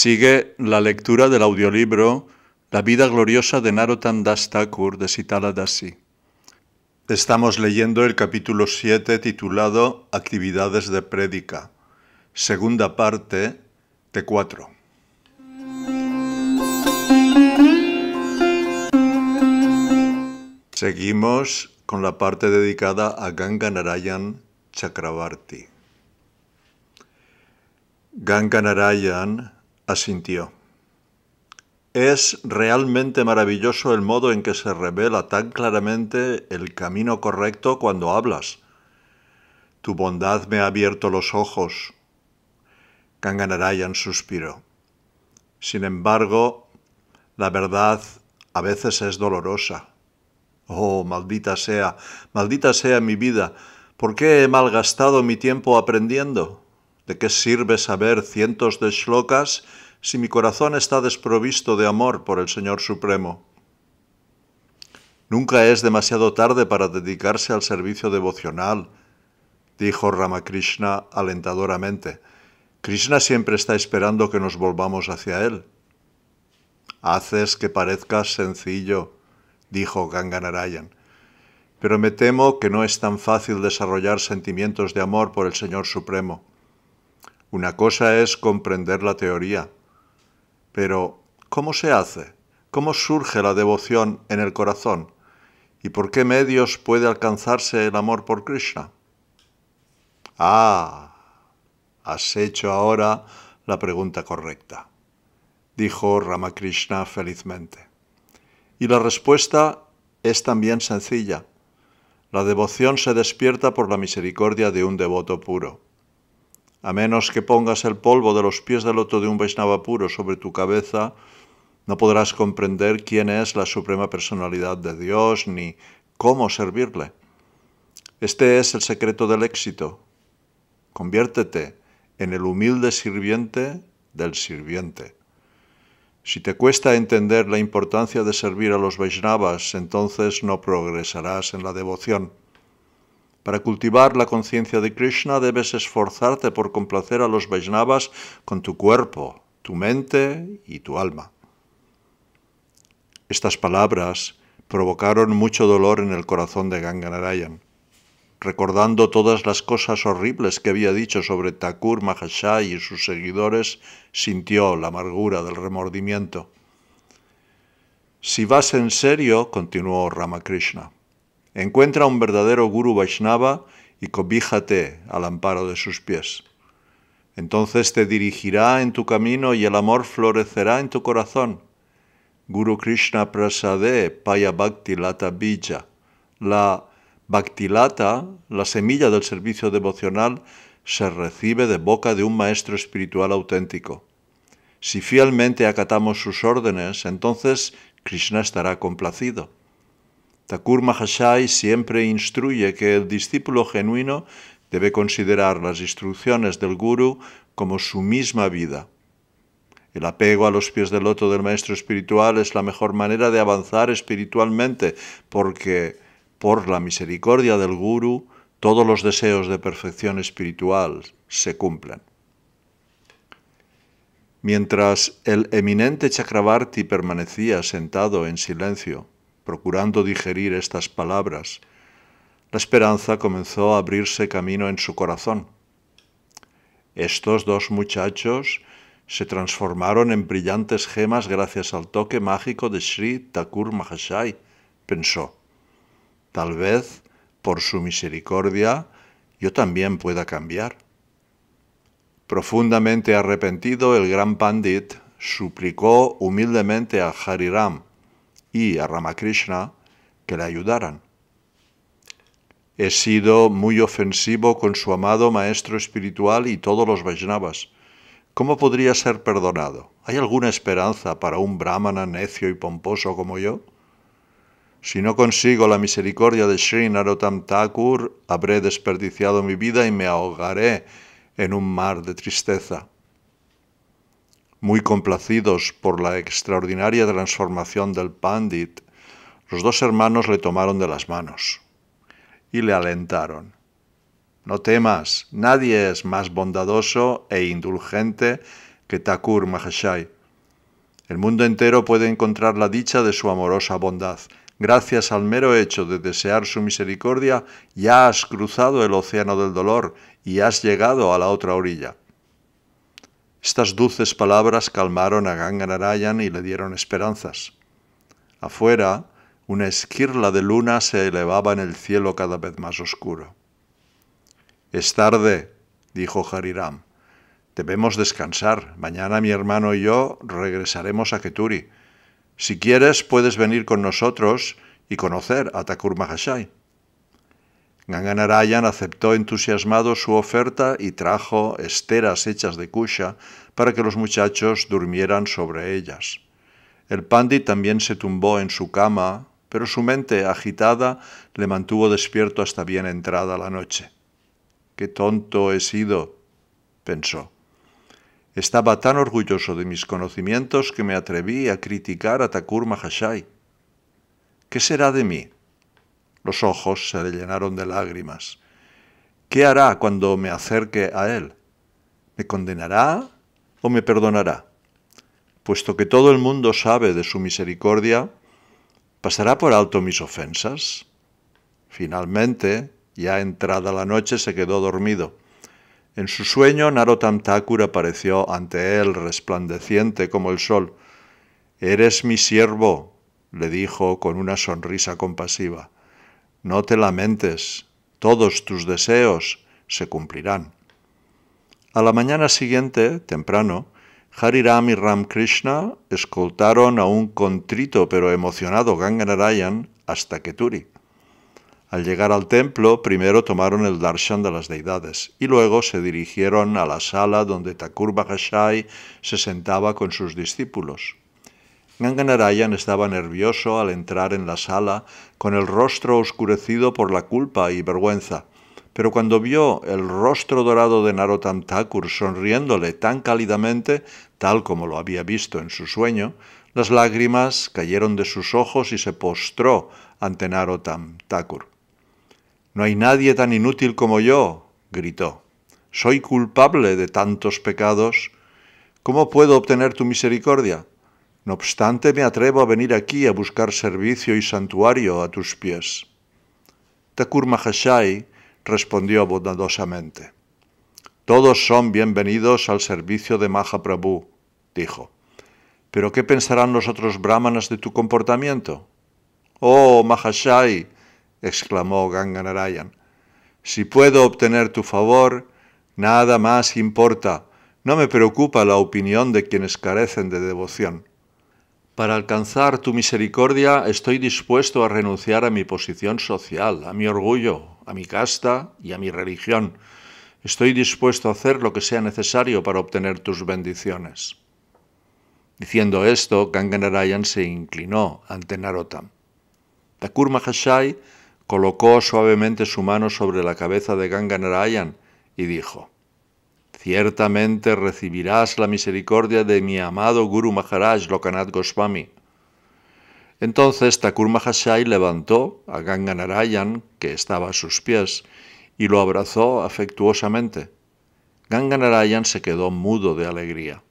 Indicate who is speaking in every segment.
Speaker 1: Sigue la lectura del audiolibro La vida gloriosa de Narottam Das Thakur de Sitala Dasi. Estamos leyendo el capítulo 7 titulado Actividades de prédica, segunda parte, de 4. Seguimos con la parte dedicada a Ganga Narayan Chakravarti. Ganga Narayan asintió. Es realmente maravilloso el modo en que se revela tan claramente el camino correcto cuando hablas. Tu bondad me ha abierto los ojos. Kanganarayan suspiró. Sin embargo, la verdad a veces es dolorosa. Oh, maldita sea, maldita sea mi vida. ¿Por qué he malgastado mi tiempo aprendiendo? ¿De qué sirve saber cientos de shlokas si mi corazón está desprovisto de amor por el Señor Supremo? Nunca es demasiado tarde para dedicarse al servicio devocional, dijo Ramakrishna alentadoramente. Krishna siempre está esperando que nos volvamos hacia Él. Haces que parezca sencillo, dijo Narayan, Pero me temo que no es tan fácil desarrollar sentimientos de amor por el Señor Supremo. Una cosa es comprender la teoría, pero ¿cómo se hace? ¿Cómo surge la devoción en el corazón? ¿Y por qué medios puede alcanzarse el amor por Krishna? Ah, has hecho ahora la pregunta correcta, dijo Ramakrishna felizmente. Y la respuesta es también sencilla. La devoción se despierta por la misericordia de un devoto puro. A menos que pongas el polvo de los pies del otro de un Vaishnava puro sobre tu cabeza, no podrás comprender quién es la suprema personalidad de Dios ni cómo servirle. Este es el secreto del éxito. Conviértete en el humilde sirviente del sirviente. Si te cuesta entender la importancia de servir a los Vaishnavas, entonces no progresarás en la devoción. Para cultivar la conciencia de Krishna debes esforzarte por complacer a los Vaisnavas con tu cuerpo, tu mente y tu alma. Estas palabras provocaron mucho dolor en el corazón de Ganganarayan. Recordando todas las cosas horribles que había dicho sobre Thakur Mahashai y sus seguidores, sintió la amargura del remordimiento. Si vas en serio, continuó Ramakrishna, Encuentra un verdadero Guru Vaishnava y cobíjate al amparo de sus pies. Entonces te dirigirá en tu camino y el amor florecerá en tu corazón. Guru Krishna Prasade Paya Bhakti Lata Bija. La lata, la semilla del servicio devocional, se recibe de boca de un maestro espiritual auténtico. Si fielmente acatamos sus órdenes, entonces Krishna estará complacido. Thakur Mahashai siempre instruye que el discípulo genuino debe considerar las instrucciones del guru como su misma vida. El apego a los pies del loto del maestro espiritual es la mejor manera de avanzar espiritualmente, porque por la misericordia del guru todos los deseos de perfección espiritual se cumplen. Mientras el eminente Chakravarti permanecía sentado en silencio, procurando digerir estas palabras, la esperanza comenzó a abrirse camino en su corazón. Estos dos muchachos se transformaron en brillantes gemas gracias al toque mágico de Sri Thakur Mahashai, pensó. Tal vez, por su misericordia, yo también pueda cambiar. Profundamente arrepentido, el gran pandit suplicó humildemente a Hariram y a Ramakrishna que le ayudaran. He sido muy ofensivo con su amado maestro espiritual y todos los Vaishnavas. ¿Cómo podría ser perdonado? ¿Hay alguna esperanza para un brahmana necio y pomposo como yo? Si no consigo la misericordia de Sri Narottam Thakur, habré desperdiciado mi vida y me ahogaré en un mar de tristeza. Muy complacidos por la extraordinaria transformación del pandit, los dos hermanos le tomaron de las manos y le alentaron. No temas, nadie es más bondadoso e indulgente que Thakur Mahashai. El mundo entero puede encontrar la dicha de su amorosa bondad. Gracias al mero hecho de desear su misericordia, ya has cruzado el océano del dolor y has llegado a la otra orilla. Estas dulces palabras calmaron a Ganganarayan y le dieron esperanzas. Afuera, una esquirla de luna se elevaba en el cielo cada vez más oscuro. Es tarde, dijo Hariram. Debemos descansar. Mañana mi hermano y yo regresaremos a Keturi. Si quieres, puedes venir con nosotros y conocer a Takur Mahashai. Ganganarayan aceptó entusiasmado su oferta y trajo esteras hechas de kusha para que los muchachos durmieran sobre ellas. El pandi también se tumbó en su cama, pero su mente agitada le mantuvo despierto hasta bien entrada la noche. Qué tonto he sido, pensó. Estaba tan orgulloso de mis conocimientos que me atreví a criticar a Takur Mahashai. ¿Qué será de mí? Los ojos se le llenaron de lágrimas. ¿Qué hará cuando me acerque a él? ¿Me condenará o me perdonará? Puesto que todo el mundo sabe de su misericordia, ¿pasará por alto mis ofensas? Finalmente, ya entrada la noche, se quedó dormido. En su sueño, Narottam Thakur apareció ante él, resplandeciente como el sol. Eres mi siervo, le dijo con una sonrisa compasiva. No te lamentes, todos tus deseos se cumplirán. A la mañana siguiente, temprano, Hariram y Ramkrishna escoltaron a un contrito pero emocionado Ganganarayan hasta Keturi. Al llegar al templo, primero tomaron el darshan de las deidades y luego se dirigieron a la sala donde Thakur Bahashai se sentaba con sus discípulos. Ganganarayan estaba nervioso al entrar en la sala con el rostro oscurecido por la culpa y vergüenza. Pero cuando vio el rostro dorado de Narotam Thakur sonriéndole tan cálidamente, tal como lo había visto en su sueño, las lágrimas cayeron de sus ojos y se postró ante Narottam Thakur. No hay nadie tan inútil como yo, gritó. Soy culpable de tantos pecados. ¿Cómo puedo obtener tu misericordia? No obstante, me atrevo a venir aquí a buscar servicio y santuario a tus pies. Takur Mahashai respondió bondadosamente. Todos son bienvenidos al servicio de Mahaprabhu, dijo. ¿Pero qué pensarán los otros brahmanas de tu comportamiento? Oh, Mahashai, exclamó Ganganarayan, si puedo obtener tu favor, nada más importa. No me preocupa la opinión de quienes carecen de devoción. Para alcanzar tu misericordia estoy dispuesto a renunciar a mi posición social, a mi orgullo, a mi casta y a mi religión. Estoy dispuesto a hacer lo que sea necesario para obtener tus bendiciones. Diciendo esto, Ganganarayan se inclinó ante Narottam. Thakur hashay colocó suavemente su mano sobre la cabeza de Ganganarayan y dijo, Ciertamente recibirás la misericordia de mi amado Guru Maharaj Lokanath Goswami. Entonces Takur Mahasai levantó a Ganganarayan, que estaba a sus pies, y lo abrazó afectuosamente. Ganganarayan se quedó mudo de alegría.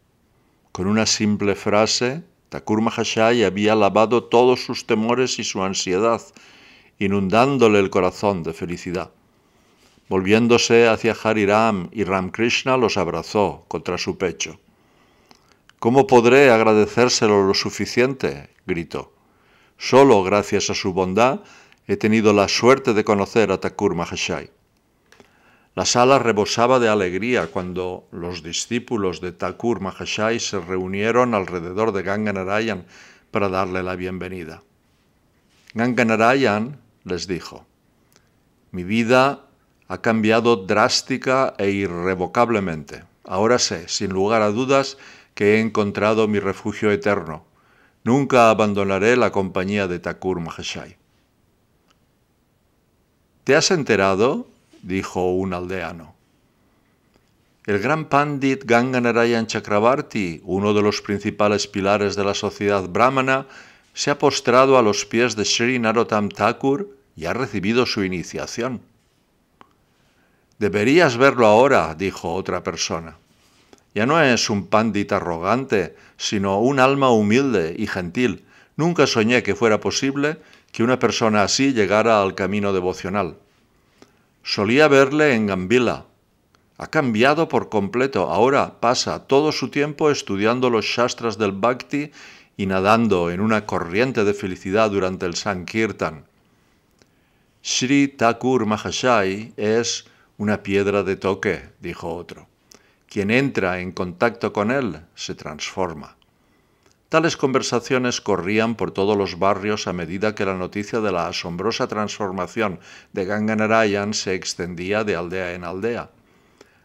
Speaker 1: Con una simple frase, Takur Mahasai había lavado todos sus temores y su ansiedad, inundándole el corazón de felicidad. Volviéndose hacia Hariram y Ram Krishna los abrazó contra su pecho. ¿Cómo podré agradecérselo lo suficiente? gritó. Solo gracias a su bondad he tenido la suerte de conocer a Thakur Mahashai. La sala rebosaba de alegría cuando los discípulos de Thakur Mahashai se reunieron alrededor de Ganganarayan para darle la bienvenida. Ganganarayan les dijo, mi vida ha cambiado drástica e irrevocablemente. Ahora sé, sin lugar a dudas, que he encontrado mi refugio eterno. Nunca abandonaré la compañía de Thakur Maheshai. ¿Te has enterado? dijo un aldeano. El gran pandit Narayan Chakrabarti, uno de los principales pilares de la sociedad brahmana, se ha postrado a los pies de Sri Narottam Thakur y ha recibido su iniciación. Deberías verlo ahora, dijo otra persona. Ya no es un pandita arrogante, sino un alma humilde y gentil. Nunca soñé que fuera posible que una persona así llegara al camino devocional. Solía verle en Gambila. Ha cambiado por completo. Ahora pasa todo su tiempo estudiando los shastras del bhakti y nadando en una corriente de felicidad durante el Sankirtan. Sri Thakur Mahashai es una piedra de toque, dijo otro. Quien entra en contacto con él se transforma. Tales conversaciones corrían por todos los barrios a medida que la noticia de la asombrosa transformación de Ganganarayan se extendía de aldea en aldea.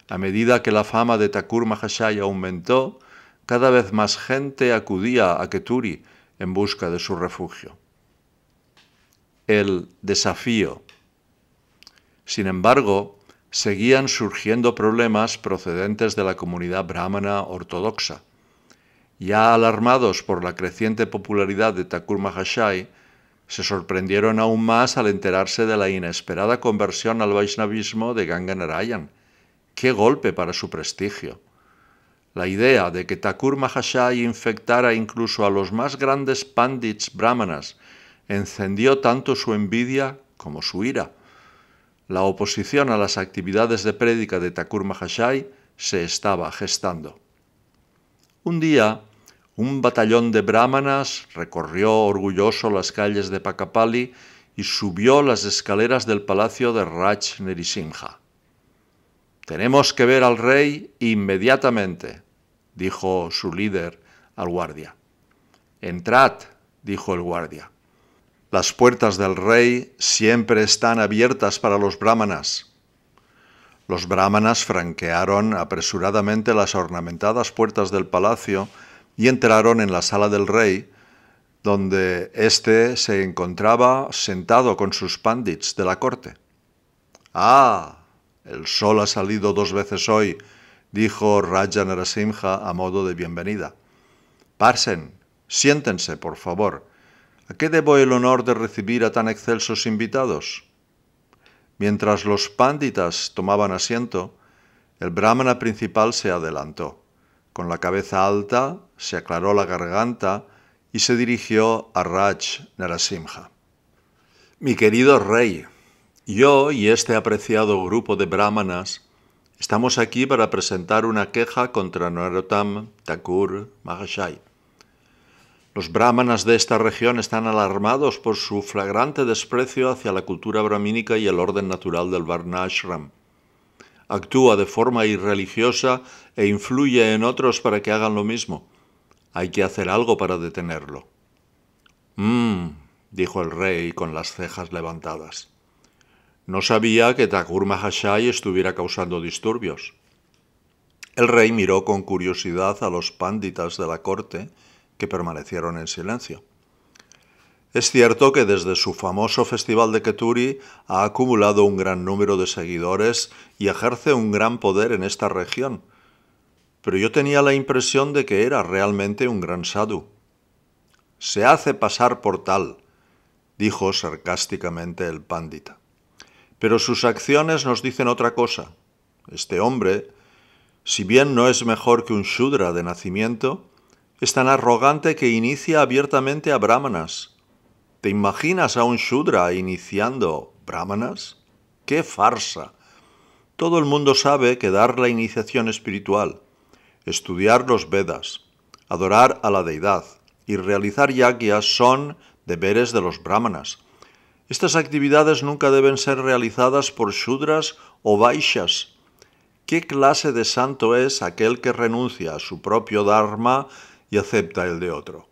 Speaker 1: A medida que la fama de Takur Mahashaya aumentó, cada vez más gente acudía a Keturi en busca de su refugio. El desafío. Sin embargo, seguían surgiendo problemas procedentes de la comunidad brahmana ortodoxa. Ya alarmados por la creciente popularidad de Thakur Mahashai, se sorprendieron aún más al enterarse de la inesperada conversión al Vaishnavismo de Ganganarayan. ¡Qué golpe para su prestigio! La idea de que Thakur Mahashai infectara incluso a los más grandes pandits brahmanas encendió tanto su envidia como su ira. La oposición a las actividades de prédica de Takur Mahashai se estaba gestando. Un día, un batallón de brahmanas recorrió orgulloso las calles de Pakapali y subió las escaleras del palacio de Raj Tenemos que ver al rey inmediatamente, dijo su líder al guardia. Entrad, dijo el guardia. Las puertas del rey siempre están abiertas para los brahmanas. Los brahmanas franquearon apresuradamente las ornamentadas puertas del palacio y entraron en la sala del rey, donde éste se encontraba sentado con sus pandits de la corte. ¡Ah! El sol ha salido dos veces hoy, dijo Raja Narasimha a modo de bienvenida. Parsen, siéntense, por favor ¿A qué debo el honor de recibir a tan excelsos invitados? Mientras los pánditas tomaban asiento, el brahmana principal se adelantó. Con la cabeza alta, se aclaró la garganta y se dirigió a Raj Narasimha. Mi querido rey, yo y este apreciado grupo de brahmanas estamos aquí para presentar una queja contra Narottam Thakur Mahashai los brahmanas de esta región están alarmados por su flagrante desprecio hacia la cultura brahmínica y el orden natural del Varnashram. Actúa de forma irreligiosa e influye en otros para que hagan lo mismo. Hay que hacer algo para detenerlo. Mmm, dijo el rey con las cejas levantadas. No sabía que Takur Mahashai estuviera causando disturbios. El rey miró con curiosidad a los pánditas de la corte permanecieron en silencio. Es cierto que desde su famoso Festival de Keturi ha acumulado un gran número de seguidores y ejerce un gran poder en esta región, pero yo tenía la impresión de que era realmente un gran sadhu. Se hace pasar por tal, dijo sarcásticamente el pándita, Pero sus acciones nos dicen otra cosa. Este hombre, si bien no es mejor que un shudra de nacimiento, es tan arrogante que inicia abiertamente a brahmanas. ¿Te imaginas a un shudra iniciando brahmanas? ¡Qué farsa! Todo el mundo sabe que dar la iniciación espiritual, estudiar los Vedas, adorar a la deidad y realizar yagyas son deberes de los brahmanas. Estas actividades nunca deben ser realizadas por shudras o vaishas. ¿Qué clase de santo es aquel que renuncia a su propio dharma y acepta el de otro.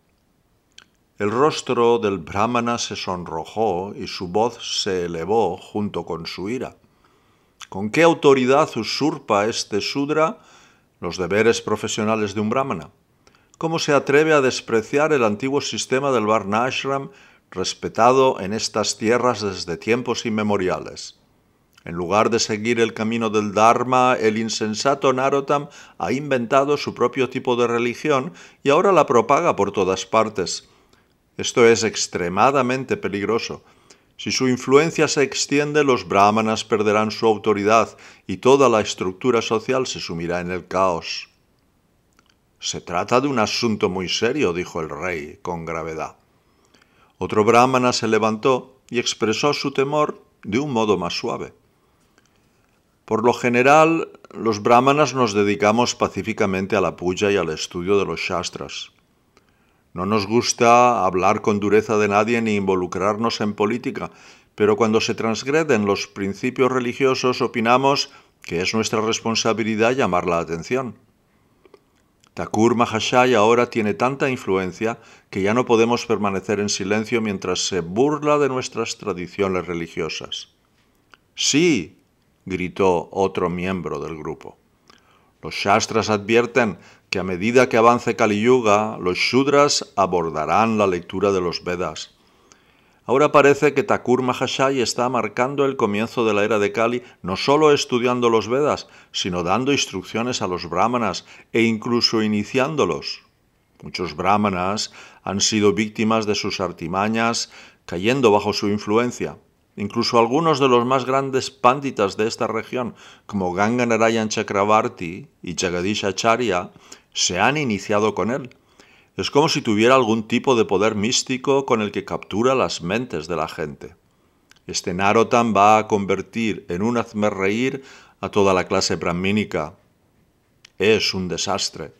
Speaker 1: El rostro del brahmana se sonrojó y su voz se elevó junto con su ira. ¿Con qué autoridad usurpa este sudra los deberes profesionales de un brahmana? ¿Cómo se atreve a despreciar el antiguo sistema del Varnashram respetado en estas tierras desde tiempos inmemoriales? En lugar de seguir el camino del Dharma, el insensato Narotam ha inventado su propio tipo de religión y ahora la propaga por todas partes. Esto es extremadamente peligroso. Si su influencia se extiende, los brahmanas perderán su autoridad y toda la estructura social se sumirá en el caos. Se trata de un asunto muy serio, dijo el rey con gravedad. Otro brahmana se levantó y expresó su temor de un modo más suave. Por lo general, los brahmanas nos dedicamos pacíficamente a la puya y al estudio de los shastras. No nos gusta hablar con dureza de nadie ni involucrarnos en política, pero cuando se transgreden los principios religiosos opinamos que es nuestra responsabilidad llamar la atención. Takur Mahashai ahora tiene tanta influencia que ya no podemos permanecer en silencio mientras se burla de nuestras tradiciones religiosas. Sí, gritó otro miembro del grupo. Los Shastras advierten que a medida que avance Kali Yuga, los Shudras abordarán la lectura de los Vedas. Ahora parece que Thakur Mahashay está marcando el comienzo de la era de Kali, no solo estudiando los Vedas, sino dando instrucciones a los brahmanas e incluso iniciándolos. Muchos brahmanas han sido víctimas de sus artimañas, cayendo bajo su influencia. Incluso algunos de los más grandes pánditas de esta región, como Ganga Narayan Chakravarti y Acharya se han iniciado con él. Es como si tuviera algún tipo de poder místico con el que captura las mentes de la gente. Este Narotan va a convertir en un hazmerreír a toda la clase brahmínica. Es un desastre.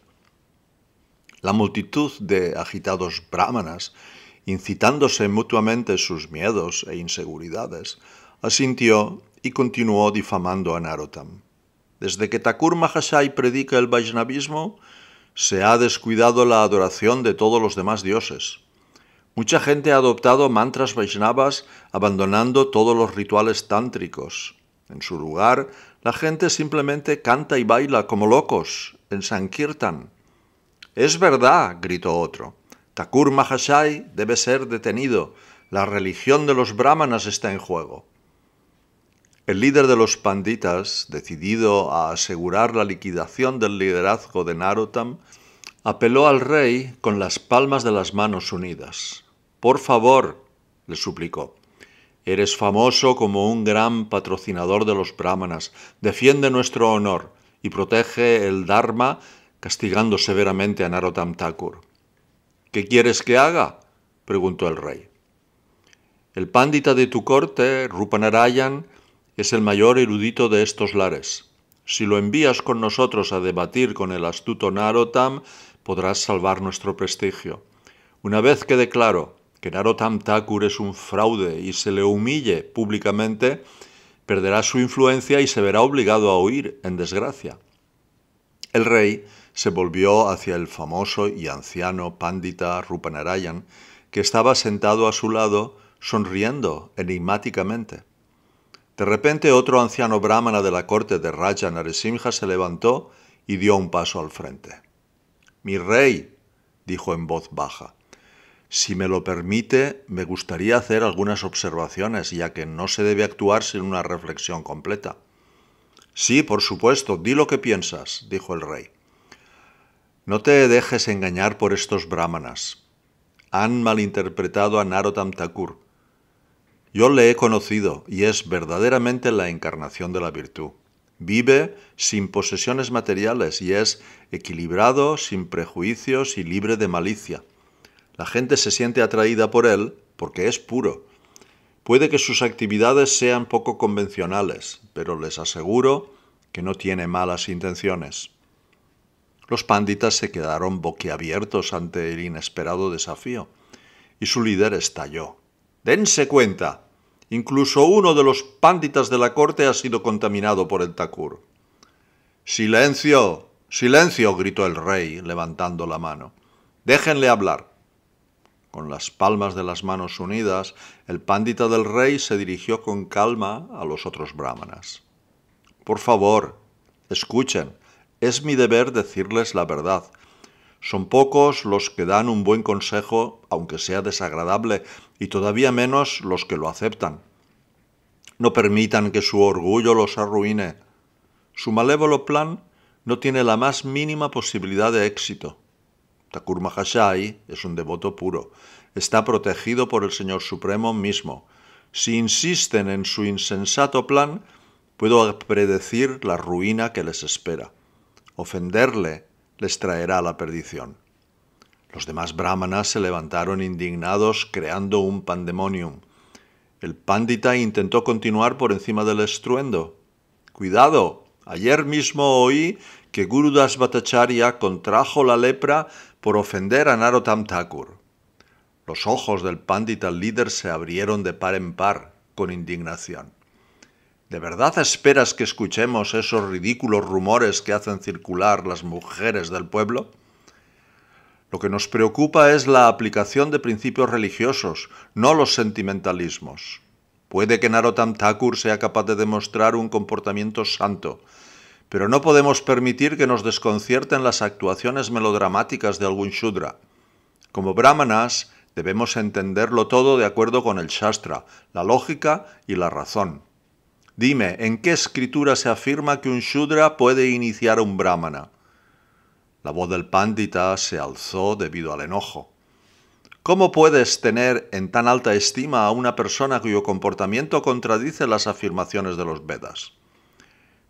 Speaker 1: La multitud de agitados brahmanas incitándose mutuamente sus miedos e inseguridades, asintió y continuó difamando a Narottam. Desde que Thakur Mahasai predica el Vaishnavismo, se ha descuidado la adoración de todos los demás dioses. Mucha gente ha adoptado mantras Vaishnavas abandonando todos los rituales tántricos. En su lugar, la gente simplemente canta y baila como locos en Sankirtan. Es verdad, gritó otro. Takur Mahasai debe ser detenido. La religión de los brahmanas está en juego. El líder de los panditas, decidido a asegurar la liquidación del liderazgo de Narotam, apeló al rey con las palmas de las manos unidas. Por favor, le suplicó, eres famoso como un gran patrocinador de los brahmanas, defiende nuestro honor y protege el Dharma castigando severamente a Narotam Thakur. ¿Qué quieres que haga? preguntó el rey. El pándita de tu corte, Rupanarayan, es el mayor erudito de estos lares. Si lo envías con nosotros a debatir con el astuto Narotam, podrás salvar nuestro prestigio. Una vez que declaro que Narotam Thakur es un fraude y se le humille públicamente, perderá su influencia y se verá obligado a huir en desgracia. El rey se volvió hacia el famoso y anciano pándita Rupanarayan, que estaba sentado a su lado, sonriendo enigmáticamente. De repente otro anciano brahmana de la corte de Raja se levantó y dio un paso al frente. Mi rey, dijo en voz baja, si me lo permite, me gustaría hacer algunas observaciones, ya que no se debe actuar sin una reflexión completa. Sí, por supuesto, di lo que piensas, dijo el rey. No te dejes engañar por estos brahmanas. Han malinterpretado a Narottam Thakur. Yo le he conocido y es verdaderamente la encarnación de la virtud. Vive sin posesiones materiales y es equilibrado, sin prejuicios y libre de malicia. La gente se siente atraída por él porque es puro. Puede que sus actividades sean poco convencionales, pero les aseguro que no tiene malas intenciones. Los pánditas se quedaron boquiabiertos ante el inesperado desafío, y su líder estalló. ¡Dense cuenta! Incluso uno de los pánditas de la corte ha sido contaminado por el Takur. ¡Silencio! ¡Silencio! gritó el rey, levantando la mano. ¡Déjenle hablar! Con las palmas de las manos unidas, el pándita del rey se dirigió con calma a los otros brahmanas. Por favor, escuchen. Es mi deber decirles la verdad. Son pocos los que dan un buen consejo, aunque sea desagradable, y todavía menos los que lo aceptan. No permitan que su orgullo los arruine. Su malévolo plan no tiene la más mínima posibilidad de éxito. Takur Mahashai es un devoto puro. Está protegido por el Señor Supremo mismo. Si insisten en su insensato plan, puedo predecir la ruina que les espera ofenderle les traerá la perdición. Los demás brahmanas se levantaron indignados creando un pandemonium. El pandita intentó continuar por encima del estruendo. Cuidado, ayer mismo oí que Gurudas Bhattacharya contrajo la lepra por ofender a Narottam Thakur. Los ojos del pandita líder se abrieron de par en par con indignación. ¿De verdad esperas que escuchemos esos ridículos rumores que hacen circular las mujeres del pueblo? Lo que nos preocupa es la aplicación de principios religiosos, no los sentimentalismos. Puede que Narotam Thakur sea capaz de demostrar un comportamiento santo, pero no podemos permitir que nos desconcierten las actuaciones melodramáticas de algún Shudra. Como brahmanas, debemos entenderlo todo de acuerdo con el Shastra, la lógica y la razón. Dime, ¿en qué escritura se afirma que un Shudra puede iniciar un Brahmana? La voz del pándita se alzó debido al enojo. ¿Cómo puedes tener en tan alta estima a una persona cuyo comportamiento contradice las afirmaciones de los Vedas?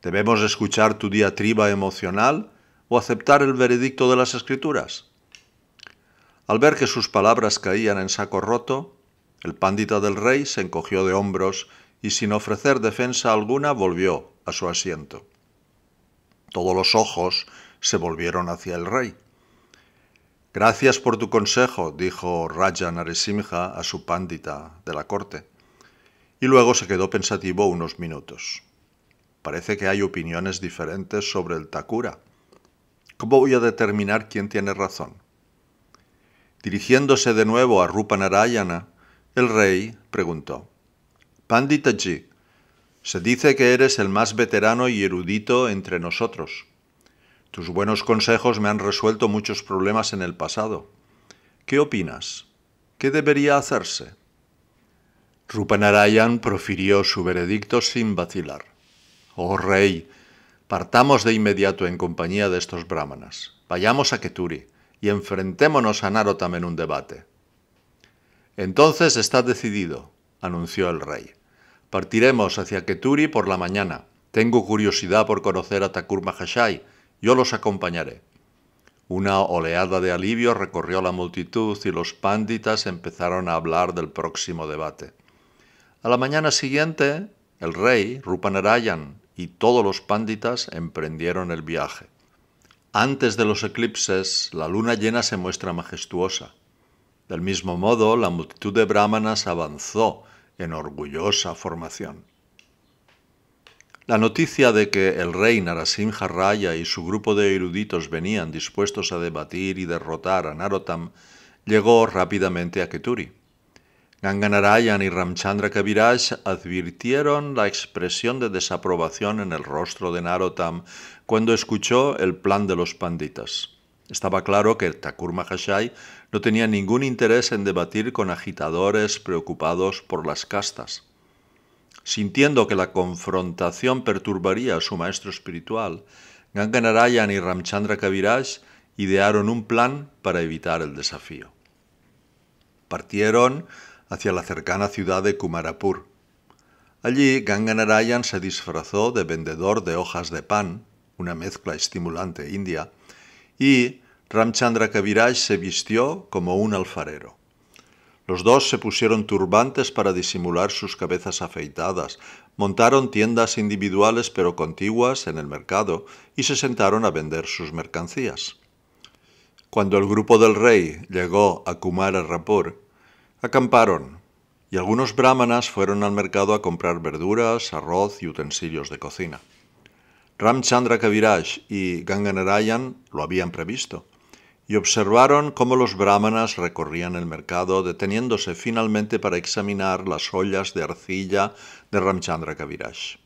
Speaker 1: ¿Debemos escuchar tu diatriba emocional o aceptar el veredicto de las escrituras? Al ver que sus palabras caían en saco roto, el pándita del rey se encogió de hombros y sin ofrecer defensa alguna volvió a su asiento. Todos los ojos se volvieron hacia el rey. Gracias por tu consejo, dijo Raja Narasimha a su pándita de la corte, y luego se quedó pensativo unos minutos. Parece que hay opiniones diferentes sobre el Takura. ¿Cómo voy a determinar quién tiene razón? Dirigiéndose de nuevo a Rupanarayana, el rey preguntó: Panditaji, se dice que eres el más veterano y erudito entre nosotros. Tus buenos consejos me han resuelto muchos problemas en el pasado. ¿Qué opinas? ¿Qué debería hacerse? Rupanarayan profirió su veredicto sin vacilar. Oh rey, partamos de inmediato en compañía de estos brahmanas. Vayamos a Keturi y enfrentémonos a Narotam en un debate. Entonces está decidido, anunció el rey. Partiremos hacia Keturi por la mañana. Tengo curiosidad por conocer a Takur Mahashai. Yo los acompañaré. Una oleada de alivio recorrió la multitud y los pánditas empezaron a hablar del próximo debate. A la mañana siguiente, el rey, Rupanarayan, y todos los pánditas emprendieron el viaje. Antes de los eclipses, la luna llena se muestra majestuosa. Del mismo modo, la multitud de brahmanas avanzó en orgullosa formación. La noticia de que el rey Narasimha Raya y su grupo de eruditos venían dispuestos a debatir y derrotar a Narottam llegó rápidamente a Keturi. Ganganarayan y Ramchandra Kaviraj advirtieron la expresión de desaprobación en el rostro de Narottam cuando escuchó el plan de los panditas. Estaba claro que Thakur Mahashai no tenía ningún interés en debatir con agitadores preocupados por las castas. Sintiendo que la confrontación perturbaría a su maestro espiritual, Ganganarayan y Ramchandra Kaviraj idearon un plan para evitar el desafío. Partieron hacia la cercana ciudad de Kumarapur. Allí Ganganarayan se disfrazó de vendedor de hojas de pan, una mezcla estimulante india, y Ramchandra Kaviraj se vistió como un alfarero. Los dos se pusieron turbantes para disimular sus cabezas afeitadas, montaron tiendas individuales pero contiguas en el mercado y se sentaron a vender sus mercancías. Cuando el grupo del rey llegó a Kumara Rapur, acamparon y algunos brahmanas fueron al mercado a comprar verduras, arroz y utensilios de cocina. Ramchandra Kaviraj y Ganganarayan lo habían previsto y observaron cómo los brahmanas recorrían el mercado, deteniéndose finalmente para examinar las ollas de arcilla de Ramchandra Kaviraj.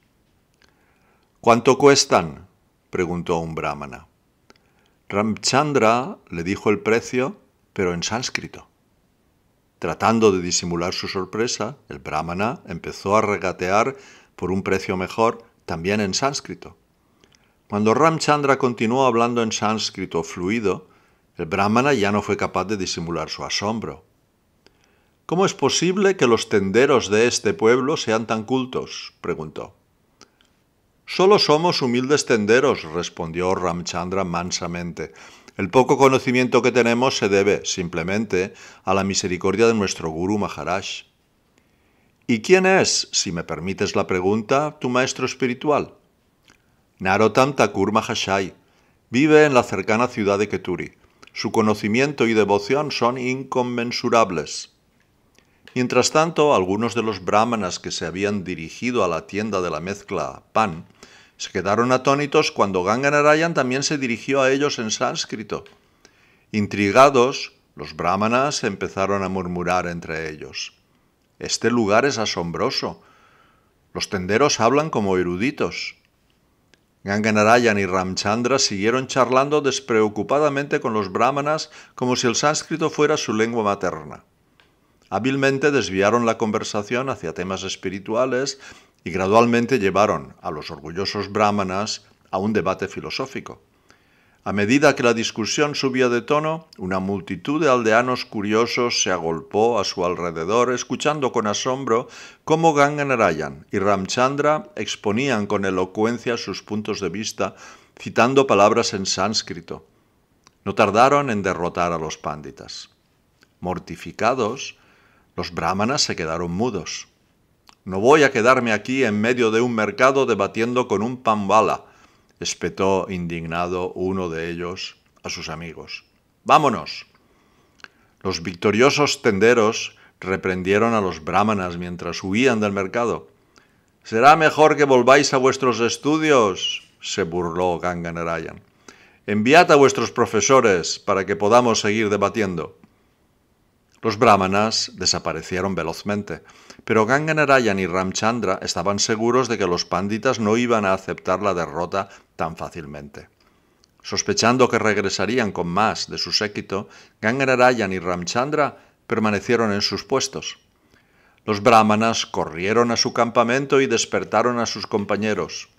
Speaker 1: ¿Cuánto cuestan? preguntó un brahmana. Ramchandra le dijo el precio, pero en sánscrito. Tratando de disimular su sorpresa, el brahmana empezó a regatear por un precio mejor, también en sánscrito. Cuando Ramchandra continuó hablando en sánscrito fluido, el brahmana ya no fue capaz de disimular su asombro. ¿Cómo es posible que los tenderos de este pueblo sean tan cultos? preguntó. Solo somos humildes tenderos, respondió Ramchandra mansamente. El poco conocimiento que tenemos se debe, simplemente, a la misericordia de nuestro Guru Maharaj. ¿Y quién es, si me permites la pregunta, tu maestro espiritual? Narottam Thakur Mahashai. Vive en la cercana ciudad de Keturi. Su conocimiento y devoción son inconmensurables. Mientras tanto, algunos de los brahmanas que se habían dirigido a la tienda de la mezcla pan se quedaron atónitos cuando Ganganarayan también se dirigió a ellos en sánscrito. Intrigados, los brahmanas empezaron a murmurar entre ellos. Este lugar es asombroso. Los tenderos hablan como eruditos. Ganganarayan y Ramchandra siguieron charlando despreocupadamente con los brahmanas como si el sánscrito fuera su lengua materna. Hábilmente desviaron la conversación hacia temas espirituales y gradualmente llevaron a los orgullosos brahmanas a un debate filosófico. A medida que la discusión subía de tono, una multitud de aldeanos curiosos se agolpó a su alrededor, escuchando con asombro cómo Ganganarayan y Ramchandra exponían con elocuencia sus puntos de vista, citando palabras en sánscrito. No tardaron en derrotar a los pánditas. Mortificados, los brahmanas se quedaron mudos. No voy a quedarme aquí en medio de un mercado debatiendo con un pambala, espetó indignado uno de ellos a sus amigos. ¡Vámonos! Los victoriosos tenderos reprendieron a los brahmanas mientras huían del mercado. Será mejor que volváis a vuestros estudios, se burló Ganganarayan. Enviad a vuestros profesores para que podamos seguir debatiendo. Los brahmanas desaparecieron velozmente, pero Ganganarayan y Ramchandra estaban seguros de que los panditas no iban a aceptar la derrota tan fácilmente. Sospechando que regresarían con más de su séquito, Ganganarayan y Ramchandra permanecieron en sus puestos. Los brahmanas corrieron a su campamento y despertaron a sus compañeros.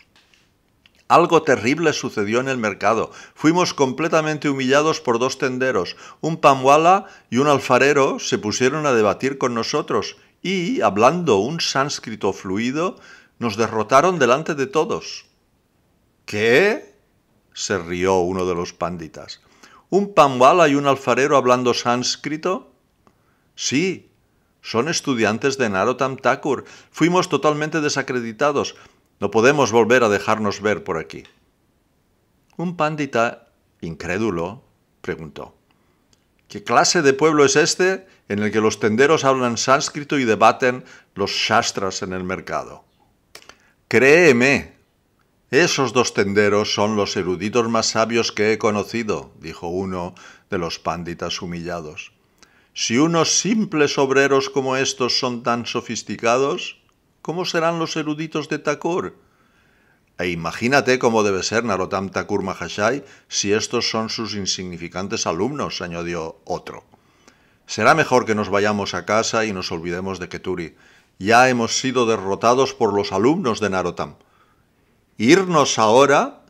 Speaker 1: Algo terrible sucedió en el mercado. Fuimos completamente humillados por dos tenderos. Un pamuala y un alfarero se pusieron a debatir con nosotros y, hablando un sánscrito fluido, nos derrotaron delante de todos. ¿Qué? se rió uno de los panditas. ¿Un pamuala y un alfarero hablando sánscrito? Sí, son estudiantes de Narotam Thakur. Fuimos totalmente desacreditados. No podemos volver a dejarnos ver por aquí. Un pándita, incrédulo, preguntó, ¿qué clase de pueblo es este en el que los tenderos hablan sánscrito y debaten los shastras en el mercado? Créeme, esos dos tenderos son los eruditos más sabios que he conocido, dijo uno de los pánditas humillados. Si unos simples obreros como estos son tan sofisticados, ¿Cómo serán los eruditos de Takur? E imagínate cómo debe ser Narotam Takur Mahashai si estos son sus insignificantes alumnos, añadió otro. Será mejor que nos vayamos a casa y nos olvidemos de Keturi. Ya hemos sido derrotados por los alumnos de Narotam. ¿Irnos ahora?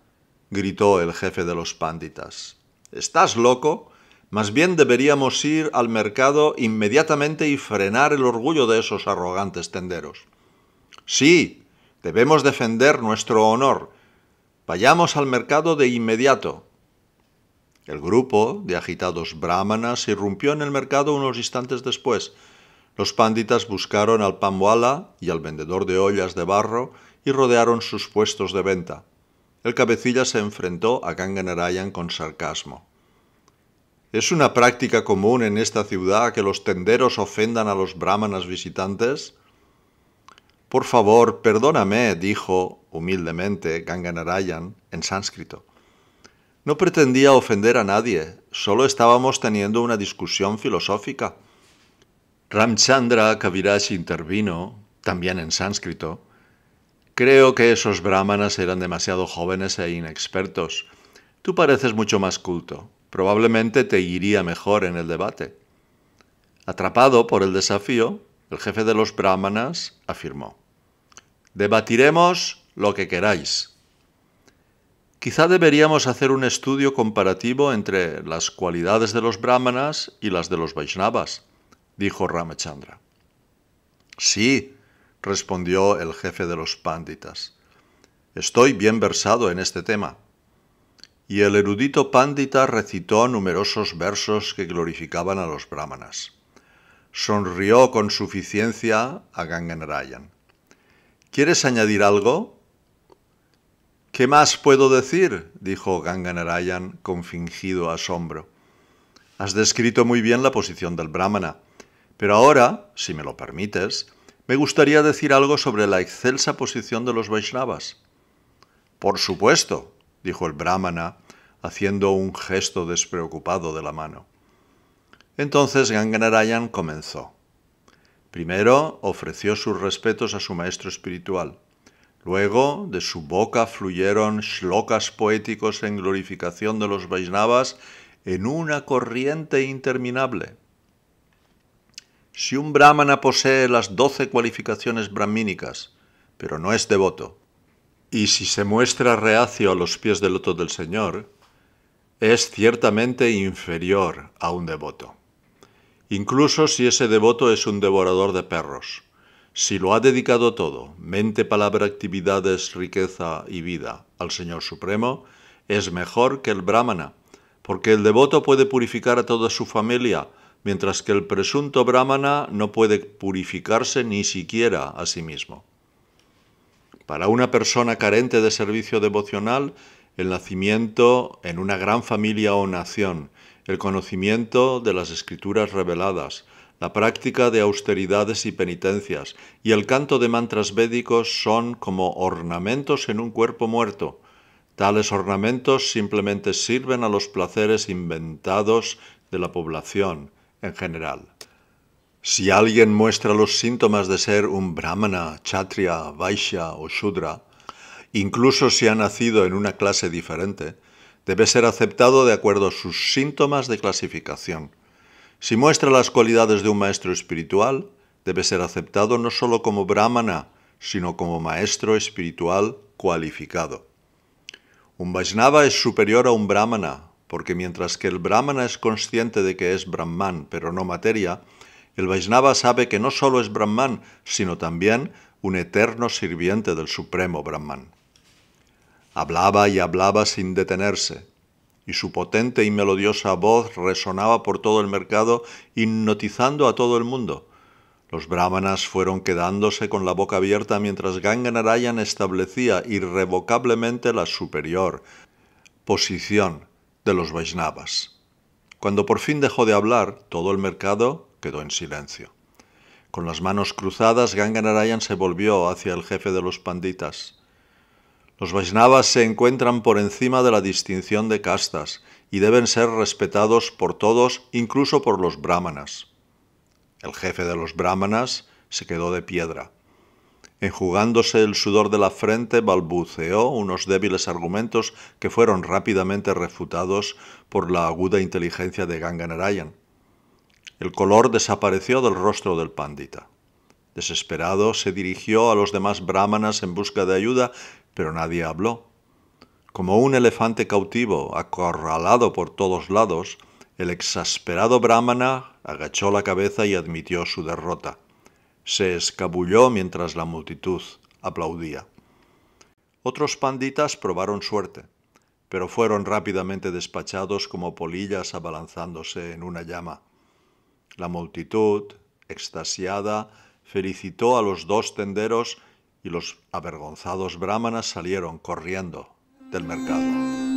Speaker 1: gritó el jefe de los pánditas. ¿Estás loco? Más bien deberíamos ir al mercado inmediatamente y frenar el orgullo de esos arrogantes tenderos. Sí, debemos defender nuestro honor. Vayamos al mercado de inmediato. El grupo de agitados brahmanas irrumpió en el mercado unos instantes después. Los pánditas buscaron al pambuala y al vendedor de ollas de barro y rodearon sus puestos de venta. El cabecilla se enfrentó a Kanganarayan con sarcasmo. ¿Es una práctica común en esta ciudad que los tenderos ofendan a los brahmanas visitantes? Por favor, perdóname, dijo humildemente Ganganarayan en sánscrito. No pretendía ofender a nadie, solo estábamos teniendo una discusión filosófica. Ramchandra Kaviraj intervino, también en sánscrito. Creo que esos brahmanas eran demasiado jóvenes e inexpertos. Tú pareces mucho más culto. Probablemente te iría mejor en el debate. Atrapado por el desafío, el jefe de los brahmanas, afirmó, debatiremos lo que queráis. Quizá deberíamos hacer un estudio comparativo entre las cualidades de los brahmanas y las de los vaishnavas, dijo Ramachandra. Sí, respondió el jefe de los pánditas. Estoy bien versado en este tema. Y el erudito pándita recitó numerosos versos que glorificaban a los brahmanas sonrió con suficiencia a Ganganarayan. ¿Quieres añadir algo? ¿Qué más puedo decir? dijo Ganganarayan con fingido asombro. Has descrito muy bien la posición del brahmana, pero ahora, si me lo permites, me gustaría decir algo sobre la excelsa posición de los Vaishnavas. Por supuesto, dijo el brahmana, haciendo un gesto despreocupado de la mano. Entonces Ganganarayan comenzó. Primero ofreció sus respetos a su maestro espiritual. Luego de su boca fluyeron shlokas poéticos en glorificación de los Vaisnavas en una corriente interminable. Si un brahmana posee las doce cualificaciones brahmínicas, pero no es devoto, y si se muestra reacio a los pies del loto del Señor, es ciertamente inferior a un devoto incluso si ese devoto es un devorador de perros. Si lo ha dedicado todo, mente, palabra, actividades, riqueza y vida, al Señor Supremo, es mejor que el brahmana, porque el devoto puede purificar a toda su familia, mientras que el presunto brahmana no puede purificarse ni siquiera a sí mismo. Para una persona carente de servicio devocional, el nacimiento en una gran familia o nación el conocimiento de las escrituras reveladas, la práctica de austeridades y penitencias y el canto de mantras védicos son como ornamentos en un cuerpo muerto. Tales ornamentos simplemente sirven a los placeres inventados de la población en general. Si alguien muestra los síntomas de ser un brahmana, chatria, vaishya o shudra, incluso si ha nacido en una clase diferente, Debe ser aceptado de acuerdo a sus síntomas de clasificación. Si muestra las cualidades de un maestro espiritual, debe ser aceptado no solo como brahmana, sino como maestro espiritual cualificado. Un Vaisnava es superior a un brahmana, porque mientras que el brahmana es consciente de que es brahman, pero no materia, el Vaisnava sabe que no solo es brahman, sino también un eterno sirviente del supremo brahman. Hablaba y hablaba sin detenerse, y su potente y melodiosa voz resonaba por todo el mercado, hipnotizando a todo el mundo. Los brahmanas fueron quedándose con la boca abierta mientras Ganganarayan establecía irrevocablemente la superior posición de los Vaisnavas. Cuando por fin dejó de hablar, todo el mercado quedó en silencio. Con las manos cruzadas, Ganganarayan se volvió hacia el jefe de los panditas. Los Vaisnavas se encuentran por encima de la distinción de castas y deben ser respetados por todos, incluso por los brahmanas. El jefe de los brahmanas se quedó de piedra. Enjugándose el sudor de la frente, balbuceó unos débiles argumentos que fueron rápidamente refutados por la aguda inteligencia de Ganganarayan. El color desapareció del rostro del pandita. Desesperado, se dirigió a los demás brahmanas en busca de ayuda pero nadie habló. Como un elefante cautivo, acorralado por todos lados, el exasperado brahmana agachó la cabeza y admitió su derrota. Se escabulló mientras la multitud aplaudía. Otros panditas probaron suerte, pero fueron rápidamente despachados como polillas abalanzándose en una llama. La multitud, extasiada, felicitó a los dos tenderos y los avergonzados brahmanas salieron corriendo del mercado.